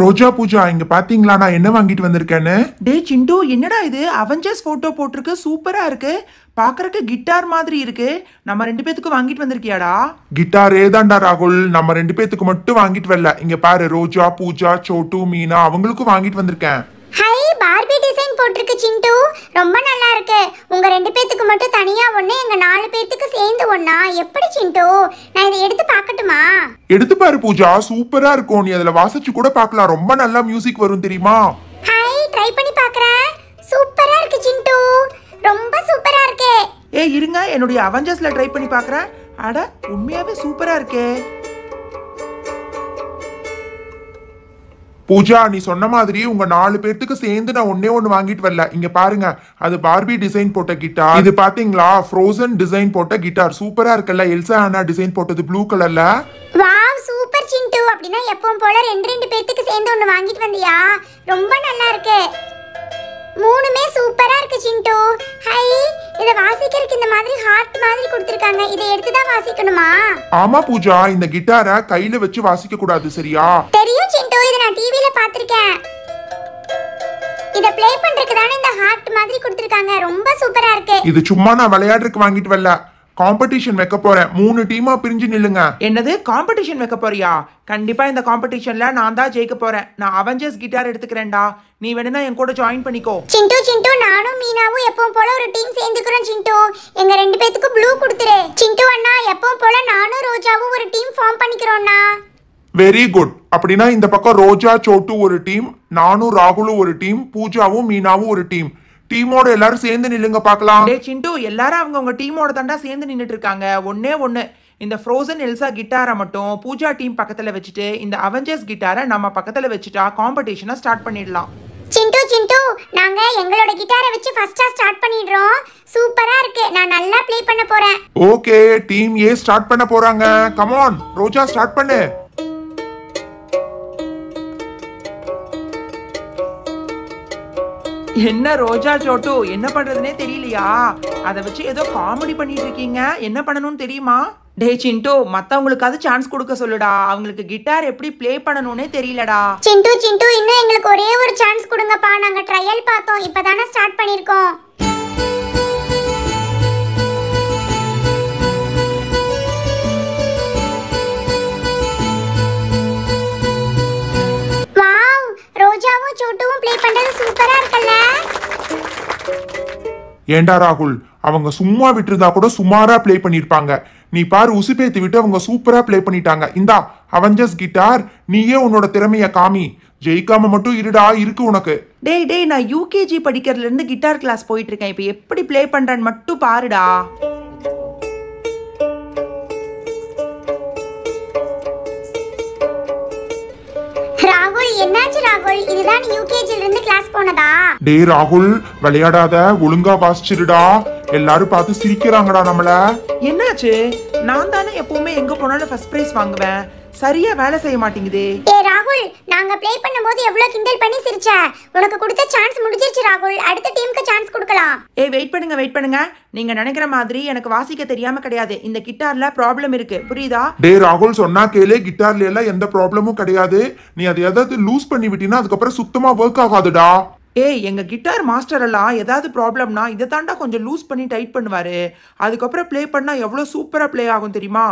ரோஜா பூஜா இங்க பாத்தீங்களா நான் என்ன வாங்கிட்டு வந்திருக்கேன்னு டே சிண்டு என்னடா இது அவெஞ்சர்ஸ் போட்டோ போட்டிருக்கு சூப்பரா இருக்கு பாக்குறதுக்கு கிட்டார் மாதிரி இருக்கு நம்ம ரெண்டு பேத்துக்கு வாங்கிட்டு வந்திருக்கியாடா கிட்டார் ஏதாண்டா ராகுல் நம்ம ரெண்டு பேத்துக்கு மட்டும் வாங்கிட்டு வரல இங்க பாரு ரோஜா பூஜா சோட்டு மீனா அவங்களுக்கும் வாங்கிட்டு வந்திருக்கேன் ஹை பார்பி டிசைன் போட்டிருக்கு சிண்டு ரொம்ப நல்லா ஒன்று எங்கள் நாலு பேர்த்துக்கு சேர்ந்து ஒன்னா எப்படி சிண்டோ நான் இதை எடுத்து பார்க்கட்டுமா எடுத்து பாரு பூஜா சூப்பரா இருக்கும் நீ அதுல வாசிச்சு கூட பார்க்கலாம் ரொம்ப நல்லா மியூசிக் வரும் தெரியுமா ஹாய் ட்ரை பண்ணி பார்க்கறேன் சூப்பரா இருக்கு சிண்டு ரொம்ப சூப்பரா இருக்கே ஏய் இருங்க என்னுடைய அவெஞ்சர்ஸ்ல ட்ரை பண்ணி பார்க்கறேன் அட உண்மையாவே சூப்பரா இருக்கே பூஜா நீ சொன்ன மாதிரி உங்க நாலு பேர்த்துக்கு சேர்ந்து நான் ஒன்னே ஒன்று வாங்கிட்டு வரல இங்க பாருங்க அது பார்பி டிசைன் போட்ட கிட்டார் இது பாத்தீங்களா ஃப்ரோசன் டிசைன் போட்ட கிட்டார் சூப்பரா இருக்குல்ல எல்சா ஆனா டிசைன் போட்டது ப்ளூ கலர்ல வாவ் சூப்பர் சிண்டு அப்படின்னா எப்பவும் போல ரெண்டு ரெண்டு பேர்த்துக்கு சேர்ந்து ஒன்று வாங்கிட்டு வந்தியா ரொம்ப நல்லா இருக்கு மூணுமே சூப்பரா இருக்கு சிண்டு ஹை இதை வாசிக்கிறதுக்கு இந்த மாதிரி ஹார்ட் மாதிரி கொடுத்துருக்காங்க இதை எடுத்து தான் வாசிக்கணுமா ஆமா பூஜா இந்த கிட்டாரை கையில வச்சு வாசிக்க கூடாது சரியா தெரியும் நான் டிவில பாத்திருக்கேன் இத ப்ளே பண்றதுக்கு தான இந்த ஹார்ட் மாதிரி கொடுத்திருக்காங்க ரொம்ப சூப்பரா இருக்கு இது சும்மா நான் விளையாடுறதுக்கு வாங்கிட்டு வரல காம்படிஷன் வைக்க போறேன் மூணு டீமா பிரிஞ்சு நில்லுங்க என்னது காம்படிஷன் வைக்க போறியா கண்டிப்பா இந்த காம்படிஷன்ல நான் தான் ஜெயிக்க போறேன் நான் அவெஞ்சர்ஸ் கிட்டார் எடுத்துக்கிறேன்டா நீ வேணா என் கூட ஜாயின் பண்ணிக்கோ சிண்டு சிண்டு நானும் மீனாவும் எப்பவும் போல ஒரு டீம் சேர்ந்துக்கிறோம் சிண்டு எங்க ரெண்டு பேத்துக்கு ப்ளூ கொடுத்துரு சிண்டு அண்ணா எப்பவும் போல நானும் ரோஜாவும் ஒரு டீம் ஃபார்ம் பண்ணிக்கிறோம்னா வெரி குட் அப்படின்னா இந்த பக்கம் ரோஜா சோட்டு ஒரு டீம் நானும் ராகுலும் ஒரு டீம் பூஜாவும் மீனாவும் ஒரு டீம் டீமோட எல்லாரும் சேர்ந்து நில்லுங்க பார்க்கலாம் டே சிண்டு எல்லாரும் அவங்கவுங்க டீமோட தாண்டா சேர்ந்து நின்றுட்டு இருக்காங்க ஒன்னே ஒன்று இந்த ஃப்ரோசன் எல்சா கிட்டாரை மட்டும் பூஜா டீம் பக்கத்தில் வச்சுட்டு இந்த அவெஞ்சர்ஸ் கிட்டாரை நம்ம பக்கத்தில் வச்சுட்டா காம்படிஷனை ஸ்டார்ட் பண்ணிடலாம் சிண்டு சிண்டு நாங்க எங்களோட கிட்டாரை வச்சு ஃபர்ஸ்டா ஸ்டார்ட் பண்ணிடுறோம் சூப்பரா இருக்கு நான் நல்லா ப்ளே பண்ண போறேன் ஓகே டீம் ஏ ஸ்டார்ட் பண்ண போறாங்க கம் ஆன் ரோஜா ஸ்டார்ட் பண்ணு என்ன ரோஜா ஜோட்டோ என்ன பண்றதுனே தெரியலையா அதை வச்சு ஏதோ காமெடி பண்ணிட்டு இருக்கீங்க என்ன பண்ணணும்னு தெரியுமா டே சிண்டோ மத்தவங்களுக்காவது சான்ஸ் கொடுக்க சொல்லுடா அவங்களுக்கு கிட்டார் எப்படி ப்ளே பண்ணணும்னே தெரியலடா சிண்டு சிண்டு இன்னும் எங்களுக்கு ஒரே ஒரு சான்ஸ் கொடுங்கப்பா நாங்க ட்ரையல் பார்த்தோம் இப்பதானே ஸ்டார்ட் பண்ணிருக்கோம் ரோஜாவும் சோட்டுவும் ப்ளே பண்றது சூப்பரா ஏண்டா ராகுல் அவங்க சும்மா விட்டுருந்தா கூட சுமாரா பிளே பண்ணிருப்பாங்க நீ பாரு உசு உசுப்பேத்தி விட்டு அவங்க சூப்பரா பிளே பண்ணிட்டாங்க இந்தா அவஞ்சஸ் கிட்டார் நீயே உன்னோட திறமைய காமி ஜெயிக்காம மட்டும் இருடா இருக்கு உனக்கு டேய் டேய் நான் யூகேஜி படிக்கிறதுல இருந்து கிட்டார் கிளாஸ் போயிட்டு இருக்கேன் இப்போ எப்படி பிளே பண்றேன்னு மட்டும் பாருடா என்னாச்சு ராகுல் இதுதான் யூகேஜில இருந்து கிளாஸ் போனதா டேய் ராகுல் விளையாடாத ஒழுங்கா வாசிச்சிருடா எல்லாரும் பார்த்து சிரிக்கிறாங்கடா நம்மள என்னாச்சு நான் தானே எப்பவுமே எங்க போனாலும் ஃபர்ஸ்ட் பிரைஸ் வாங்குவேன் சரியா வேலை செய்ய மாட்டேங்குதே நாங்க ப்ளே பண்ணும்போது எவ்வளவு கிண்டல் பண்ணி சிரிச்ச உனக்கு கொடுத்த சான்ஸ் முடிஞ்சிருச்சு ராகுல் அடுத்த டீமுக்கு சான்ஸ் கொடுக்கலாம் ஏ வெயிட் பண்ணுங்க வெயிட் பண்ணுங்க நீங்க நினைக்கிற மாதிரி எனக்கு வாசிக்க தெரியாம கிடையாது இந்த கிட்டார்ல ப்ராப்ளம் இருக்கு புரியுதா டே ராகுல் சொன்னா கேளு கிட்டார்ல எல்லாம் எந்த ப்ராப்ளமும் கிடையாது நீ அதை ஏதாவது லூஸ் பண்ணி விட்டீங்கன்னா அதுக்கப்புறம் சுத்தமா ஒர்க் ஆகாதுடா ஏய் எங்கள் கிட்டார் மாஸ்டர் எல்லாம் ஏதாவது ப்ராப்ளம்னா இதை தாண்டா கொஞ்சம் லூஸ் பண்ணி டைட் பண்ணுவார் அதுக்கப்புறம் ப்ளே பண்ணால் எவ்வளோ சூப்பராக ப்ளே ஆகும் தெரியுமா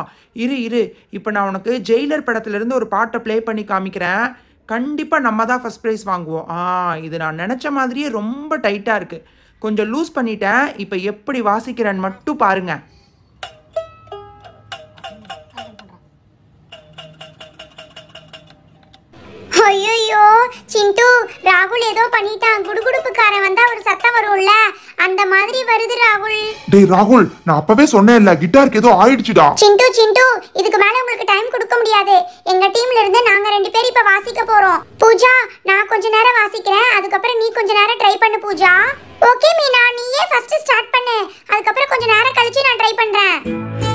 இரு இரு இப்போ நான் உனக்கு ஜெயிலர் படத்துலேருந்து ஒரு பாட்டை ப்ளே பண்ணி காமிக்கிறேன் கண்டிப்பாக நம்ம தான் ஃபஸ்ட் ப்ரைஸ் வாங்குவோம் ஆ இது நான் நினச்ச மாதிரியே ரொம்ப டைட்டாக இருக்குது கொஞ்சம் லூஸ் பண்ணிட்டேன் இப்போ எப்படி வாசிக்கிறேன்னு மட்டும் பாருங்கள் ஐயோ சிண்டு ராகுல் ஏதோ பண்ணிட்டான் குடுகுடுப்புக்காரன் வந்தா ஒரு சத்தம் வரும்ல அந்த மாதிரி வருது ராகுல் டேய் ராகுல் நான் அப்பவே சொன்னேன்ல கிட்டாருக்கு ஏதோ ஆயிடுச்சுடா சிண்டு சிண்டு இதுக்கு மேல உங்களுக்கு டைம் கொடுக்க முடியாது எங்க டீம்ல இருந்து நாங்க ரெண்டு பேர் இப்ப வாசிக்க போறோம் பூஜா நான் கொஞ்ச நேரம் வாசிக்கிறேன் அதுக்கப்புறம் நீ கொஞ்ச நேரம் ட்ரை பண்ணு பூஜா ஓகே மீனா நீயே ஃபர்ஸ்ட் ஸ்டார்ட் பண்ணு அதுக்கப்புறம் கொஞ்ச நேரம் கழிச்சு நான் ட்ரை பண்றேன்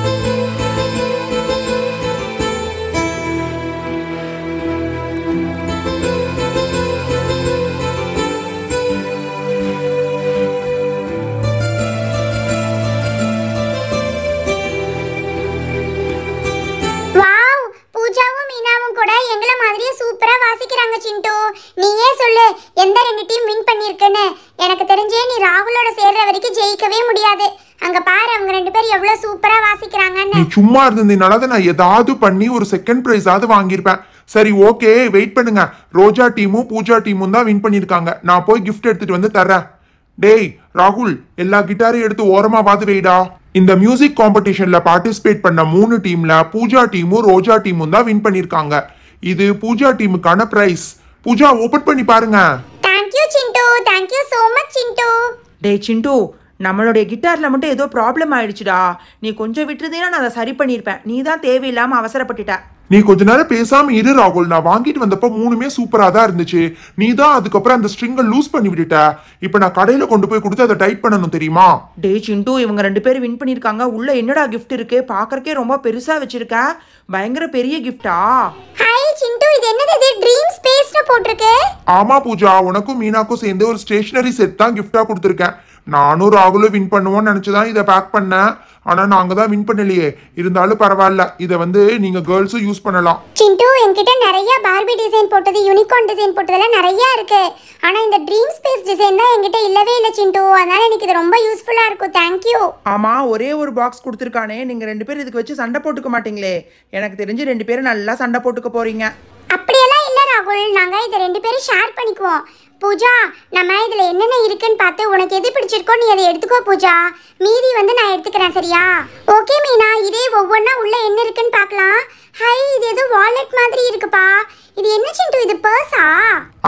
சும்மா இருந்ததுனால நான் ஏதாவது பண்ணி ஒரு செகண்ட் ப்ரைஸாவது வாங்கியிருப்பேன் சரி ஓகே வெயிட் பண்ணுங்க ரோஜா டீமும் பூஜா டீமும் தான் வின் பண்ணியிருக்காங்க நான் போய் கிஃப்ட் எடுத்துட்டு வந்து தரேன் டேய் ராகுல் எல்லா கிட்டாரையும் எடுத்து ஓரமா பார்த்து வெயிடா இந்த மியூசிக் காம்படிஷன்ல பார்ட்டிசிபேட் பண்ண மூணு டீம்ல பூஜா டீமும் ரோஜா டீமும் தான் வின் பண்ணியிருக்காங்க இது பூஜா டீமுக்கான பிரைஸ் பூஜா ஓபன் பண்ணி பாருங்க thank you Chintu thank you so much Chintu டேய் சிண்டு நம்மளுடைய கிட்டாரில் மட்டும் ஏதோ ப்ராப்ளம் ஆயிடுச்சுடா நீ கொஞ்சம் விட்டுருந்தீங்கன்னா நான் அதை சரி பண்ணியிருப்பேன் நீ தான் தேவையில்லாமல் அவசரப்பட்டுட்ட நீ கொஞ்ச நேரம் பேசாம இரு ராகுல் நான் வாங்கிட்டு வந்தப்ப மூணுமே சூப்பரா தான் இருந்துச்சு நீ தான் அதுக்கப்புறம் அந்த ஸ்ட்ரிங்கை லூஸ் பண்ணி விட்டுட்ட இப்ப நான் கடையில கொண்டு போய் கொடுத்து அதை டைட் பண்ணணும் தெரியுமா டே சிண்டு இவங்க ரெண்டு பேரும் வின் பண்ணிருக்காங்க உள்ள என்னடா கிஃப்ட் இருக்கு பாக்குறக்கே ரொம்ப பெருசா வச்சிருக்க பயங்கர பெரிய கிஃப்டா ஆமா பூஜா உனக்கும் மீனாக்கும் சேர்ந்து ஒரு ஸ்டேஷனரி செட் தான் கிஃப்டா கொடுத்துருக்கேன் நானும் ராகுலும் வின் பண்ணுவோம்னு நினச்சிதான் இதை பேக் பண்ணேன் ஆனால் நாங்கள் தான் வின் பண்ணலையே இருந்தாலும் பரவாயில்ல இதை வந்து நீங்கள் கேர்ள்ஸும் யூஸ் பண்ணலாம் சிண்டு என்கிட்ட நிறைய பார்பி டிசைன் போட்டது யூனிகார்ன் டிசைன் போட்டதெல்லாம் நிறைய இருக்கு ஆனால் இந்த ட்ரீம் ஸ்பேஸ் டிசைன் தான் என்கிட்ட இல்லவே இல்லை சிண்டு அதனால எனக்கு இது ரொம்ப யூஸ்ஃபுல்லாக இருக்கும் தேங்க்யூ ஆமாம் ஒரே ஒரு பாக்ஸ் கொடுத்துருக்கானே நீங்கள் ரெண்டு பேரும் இதுக்கு வச்சு சண்டை போட்டுக்க மாட்டீங்களே எனக்கு தெரிஞ்சு ரெண்டு பேரும் நல்லா சண்டை போட்டுக்க போகிறீங்க அப்படியெல்லாம் இல்லை ராகுல் நாங்கள் இதை ரெண்டு பேரும் ஷேர் பண்ணிக்குவோம் பூஜா நம்ம இதில் என்னென்ன இருக்குன்னு பார்த்து உனக்கு எது பிடிச்சிருக்கோ நீ அதை எடுத்துக்கோ பூஜா மீதி வந்து நான் எடுத்துக்கிறேன் சரியா ஓகே மீனா இதே ஒவ்வொன்றா உள்ளே என்ன இருக்குன்னு பார்க்கலாம் ஹை இது ஏதோ வாலெட் மாதிரி இருக்குப்பா இது என்ன சிண்டு இது பர்ஸா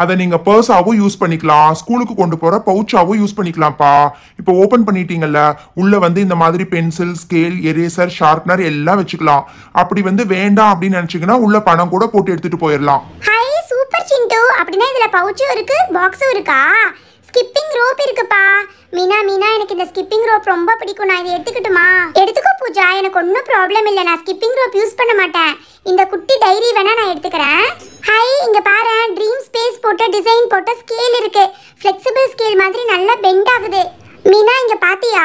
அதை நீங்க பர்ஸாவும் யூஸ் பண்ணிக்கலாம் ஸ்கூலுக்கு கொண்டு போற பவுச்சாவும் யூஸ் பண்ணிக்கலாம்ப்பா இப்போ ஓபன் பண்ணிட்டீங்கல்ல உள்ள வந்து இந்த மாதிரி பென்சில் ஸ்கேல் எரேசர் ஷார்ப்னர் எல்லாம் வச்சுக்கலாம் அப்படி வந்து வேண்டாம் அப்படின்னு நினைச்சீங்கன்னா உள்ள பணம் கூட போட்டு எடுத்துட்டு போயிடலாம் ஹை சூப்பர் சிண்டு அப்படின்னா இதுல பவுச்சும் இருக்கு பாக்ஸும் இருக்கா ஸ்கிப்பிங் ரோப் இருக்குப்பா மீனா மீனா எனக்கு இந்த ஸ்கிப்பிங் ரோப் ரொம்ப பிடிக்கும் நான் இதை எடுத்துக்கிட்டுமா எடுத்துக்கோ பூஜா எனக்கு ஒன்றும் ப்ராப்ளம் இல்லை நான் ஸ்கிப்பிங் ரோப் யூஸ் பண்ண மாட்டேன் இந்த குட்டி டைரி வேணா நான் எடுத்துக்கிறேன் ஹை இங்க பாரு ட்ரீம் ஸ்பேஸ் போட்ட டிசைன் போட்ட ஸ்கேல் இருக்கு ஃப்ளெக்சிபிள் ஸ்கேல் மாதிரி நல்லா பெண்ட் ஆகுது மீனா இங்கே பாத்தியா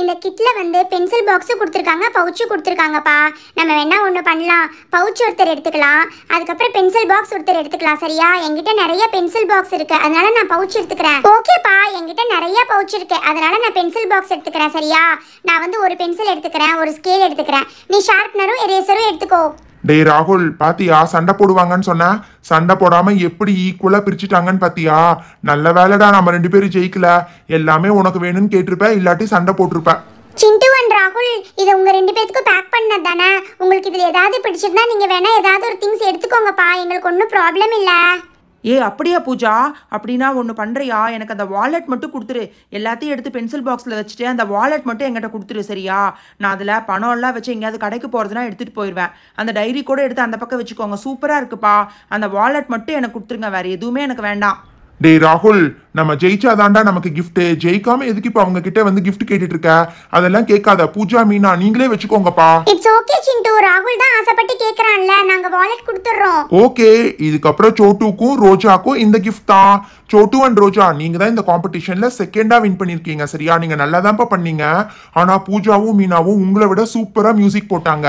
இந்த கிட்டில் வந்து பென்சில் பாக்ஸும் கொடுத்துருக்காங்க பவுச்சு கொடுத்துருக்காங்கப்பா நம்ம வேணா ஒன்று பண்ணலாம் பவுச் ஒருத்தர் எடுத்துக்கலாம் அதுக்கப்புறம் பென்சில் பாக்ஸ் ஒருத்தர் எடுத்துக்கலாம் சரியா என்கிட்ட நிறைய பென்சில் பாக்ஸ் இருக்கு அதனால நான் பவுச் எடுத்துக்கிறேன் ஓகேப்பா என்கிட்ட நிறைய பவுச் இருக்கு அதனால நான் பென்சில் பாக்ஸ் எடுத்துக்கிறேன் சரியா நான் வந்து ஒரு பென்சில் எடுத்துக்கிறேன் ஒரு ஸ்கேல் எடுத்துக்கிறேன் நீ ஷார்ப்னரும் எரேசரும் எடுத்துக்கோ டேய் ராகுல் பாத்தியா சண்டை போடுவாங்கன்னு சொன்ன சண்டை போடாம எப்படி ஈக்குவலா பிரிச்சுட்டாங்கன்னு பாத்தியா நல்ல வேலைடா நம்ம ரெண்டு பேரும் ஜெயிக்கல எல்லாமே உனக்கு வேணும்னு கேட்டிருப்ப இல்லாட்டி சண்டை போட்டிருப்ப சிண்டு ராகுல் இதை உங்க ரெண்டு பேத்துக்கும் பேக் பண்ணது தானே உங்களுக்கு இதுல ஏதாவது பிடிச்சிருந்தா நீங்க வேணா ஏதாவது ஒரு திங்ஸ் எடுத்துக்கோங்கப்பா எங்களுக்கு ஒன்றும் ப்ராப்ளம் இல்லை ஏ அப்படியா பூஜா அப்படின்னா ஒன்று பண்ணுறியா எனக்கு அந்த வாலெட் மட்டும் கொடுத்துரு எல்லாத்தையும் எடுத்து பென்சில் பாக்ஸில் வச்சுட்டு அந்த வாலெட் மட்டும் எங்கிட்ட கொடுத்துரு சரியா நான் அதில் பணம்லாம் வச்சு எங்கேயாவது கடைக்கு போகிறதுனா எடுத்துகிட்டு போயிடுவேன் அந்த டைரி கூட எடுத்து அந்த பக்கம் வச்சுக்கோங்க சூப்பராக இருக்குப்பா அந்த வாலெட் மட்டும் எனக்கு கொடுத்துருங்க வேறு எதுவுமே எனக்கு வேண்டாம் டே ராகுல் நம்ம ஜெயிச்சாதாண்டா நமக்கு கிஃப்ட் ஜெயிக்காம எதுக்கு இப்ப அவங்க கிட்ட வந்து கிஃப்ட் கேட்டுட்டு இருக்க அதெல்லாம் கேட்காத பூஜா மீனா நீங்களே வச்சுக்கோங்கப்பா இட்ஸ் ஓகே சிண்டு ராகுல் தான் ஆசைப்பட்டு கேக்குறான்ல நாங்க வாலெட் கொடுத்துறோம் ஓகே இதுக்கப்புறம் சோட்டுக்கும் ரோஜாக்கும் இந்த கிஃப்ட் தான் சோட்டு அண்ட் ரோஜா நீங்க தான் இந்த காம்படிஷன்ல செகண்டா வின் பண்ணிருக்கீங்க சரியா நீங்க நல்லா தான் பண்ணீங்க ஆனா பூஜாவும் மீனாவும் உங்களை விட சூப்பரா மியூசிக் போட்டாங்க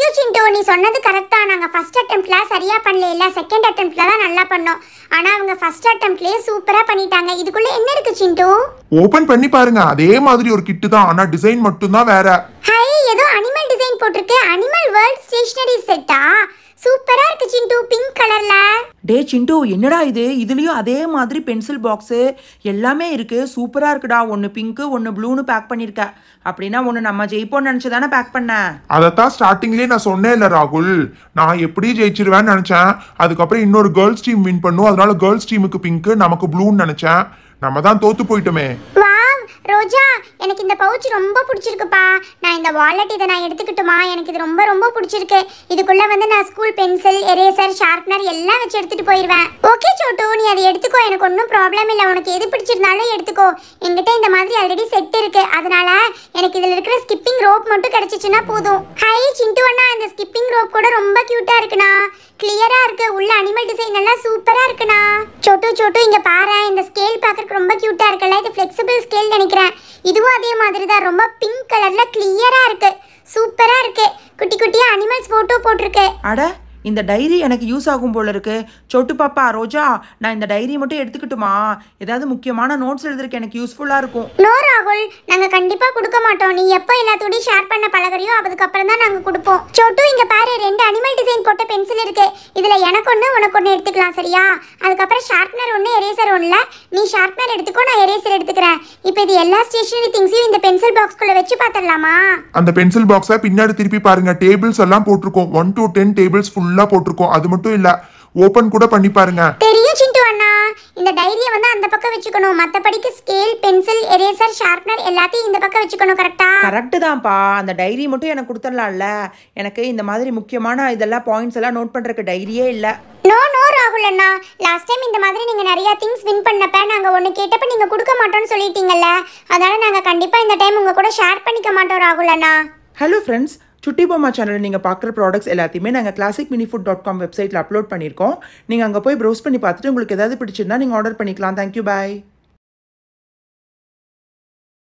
தேங்க்யூ சிண்டு நீ சொன்னது கரெக்டாக நாங்கள் ஃபஸ்ட் அட்டம்ப்ட்ல சரியாக பண்ணல இல்லை செகண்ட் அட்டம்ப்ட்ல தான் நல்லா பண்ணோம் ஆனால் அவங்க ஃபஸ்ட் அட்டம்ப்ட்லேயே சூப்பராக பண்ணிட்டாங்க இதுக்குள்ளே என்ன இருக்கு சிண்டு ஓபன் பண்ணி பாருங்க அதே மாதிரி ஒரு கிட்டு தான் ஆனால் டிசைன் மட்டும் தான் வேற ஹை ஏதோ அனிமல் டிசைன் போட்டிருக்கு அனிமல் வேர்ல்ட் ஸ்டேஷனரி செட்டா சூப்பரா இருக்கு சிண்டு பிங்க் கலர்ல டே சிண்டு என்னடா இது இதுலயும் அதே மாதிரி பென்சில் பாக்ஸ் எல்லாமே இருக்கு சூப்பரா இருக்குடா ஒன்னு பிங்க் ஒன்னு ப்ளூனு பேக் பண்ணிருக்க அப்படின்னா ஒன்னு நம்ம ஜெயிப்போம்னு நினைச்சு தானே பேக் பண்ண தான் ஸ்டார்டிங்லயே நான் சொன்னேன் இல்ல ராகுல் நான் எப்படி ஜெயிச்சிருவேன் நினைச்சேன் அதுக்கப்புறம் இன்னொரு கேர்ள்ஸ் டீம் வின் பண்ணும் அதனால கேர்ள்ஸ் டீமுக்கு பிங்க் நமக்கு ப்ளூன்னு நினைச்சேன் நம்ம தான் தோத்து போயிட்டோமே ரோஜா எனக்கு இந்த பவுச் ரொம்ப பிடிச்சிருக்குப்பா நான் இந்த வாலெட் இதை நான் எடுத்துக்கிட்டுமா எனக்கு இது ரொம்ப ரொம்ப பிடிச்சிருக்கு இதுக்குள்ளே வந்து நான் ஸ்கூல் பென்சில் எரேசர் ஷார்ப்னர் எல்லாம் வச்சு எடுத்துகிட்டு போயிடுவேன் ஓகே சோட்டு நீ அதை எடுத்துக்கோ எனக்கு ஒன்றும் ப்ராப்ளம் இல்லை உனக்கு எது பிடிச்சிருந்தாலும் எடுத்துக்கோ என்கிட்ட இந்த மாதிரி ஆல்ரெடி செட் இருக்குது அதனால எனக்கு இதில் இருக்கிற ஸ்கிப்பிங் ரோப் மட்டும் கிடச்சிச்சுன்னா போதும் ஹை சிண்டு அண்ணா இந்த ஸ்கிப்பிங் ரோப் கூட ரொம்ப க்யூட்டாக இருக்குண்ணா கிளியரா இருக்கு உள்ள அனிமல் டிசைன் எல்லாம் சூப்பரா இருக்குண்ணா சொட்டு சொட்டு இங்க பாரு இந்த ஸ்கேல் பாக்குறதுக்கு ரொம்ப கியூட்டா இருக்குல்ல இது ஃபிளெக்சிபிள் ஸ்கேல் நினைக்கிறேன் இதுவும் அதே மாதிரி தான் ரொம்ப பிங்க் கலர்ல கிளியரா இருக்கு சூப்பரா இருக்கு குட்டி குட்டியா அனிமல்ஸ் போட்டோ போட்டிருக்கு அட இந்த டைரி எனக்கு யூஸ் ஆகும் போல இருக்கு சொட்டு பாப்பா ரோஜா நான் இந்த டைரி மட்டும் எடுத்துக்கிட்டுமா ஏதாவது முக்கியமான நோட்ஸ் எழுதுறதுக்கு எனக்கு யூஸ்ஃபுல்லா இருக்கும் நோ ராகுல் நாங்க கண்டிப்பா கொடுக்க மாட்டோம் நீ எப்போ எல்லாத்தோடய ஷேர் பண்ண பழகறியோ அதுக்கப்புறம் தான் நாங்க கொடுப்போம் சொட்டு இங்க பாரு ரெண்டு அனிமல் டிசைன் போட்ட பென்சில் இருக்கு இதுல எனக்கு ஒன்று உனக்கு ஒன்று எடுத்துக்கலாம் சரியா அதுக்கப்புறம் ஷார்ப்னர் ஒன்று எரேசர் ஒன்றுல நீ ஷார்ப்னர் எடுத்துக்கோ நான் எரேசர் எடுத்துக்கிறேன் இப்போ இது எல்லா ஸ்டேஷனரி திங்ஸையும் இந்த பென்சில் குள்ள வச்சு பார்த்தரலாமா அந்த பென்சில் பாக்ஸை பின்னாடி திருப்பி பாருங்க டேபிள்ஸ் எல்லாம் போட்டிருக்கோம் one two ten tables full ஃபுல்லா போட்டிருக்கோம் அது மட்டும் இல்ல ஓபன் கூட பண்ணி பாருங்க தெரியும் சிண்டு அண்ணா இந்த டைரியை வந்து அந்த பக்கம் வச்சுக்கணும் மத்தபடிக்கு ஸ்கேல் பென்சில் எரேசர் ஷார்ப்னர் எல்லாத்தையும் இந்த பக்கம் வச்சுக்கணும் கரெக்டா கரெக்டு தான்ப்பா அந்த டைரி மட்டும் எனக்கு கொடுத்துடலாம்ல எனக்கு இந்த மாதிரி முக்கியமான இதெல்லாம் பாயிண்ட்ஸ் எல்லாம் நோட் பண்றதுக்கு டைரியே இல்லை நோ நோ ராகுல் அண்ணா லாஸ்ட் டைம் இந்த மாதிரி நீங்க நிறைய திங்ஸ் வின் பண்ணப்ப நாங்க ஒன்னு கேட்டப்ப நீங்க கொடுக்க மாட்டோம்னு சொல்லிட்டீங்கல்ல அதனால நாங்க கண்டிப்பா இந்த டைம் உங்க கூட ஷேர் பண்ணிக்க மாட்டோம் ராகுல் அண்ணா ஹலோ ஃப்ரெண்ட்ஸ் சுட்டி பொம்மா சேனலில் நீங்கள் பார்க்குற ப்ராடக்ட்ஸ் எல்லாத்தையுமே நாங்கள் classic mini food dot com வெப்சைட்டில் அப்லோட் பண்ணியிருக்கோம் நீங்கள் அங்கே போய் ப்ரௌஸ் பண்ணி பார்த்துட்டு உங்களுக்கு எதாவது பிடிச்சிருந்தா நீங்கள் ஆர்டர் பண்ணிக்கலாம் தேங்க்யூ பாய்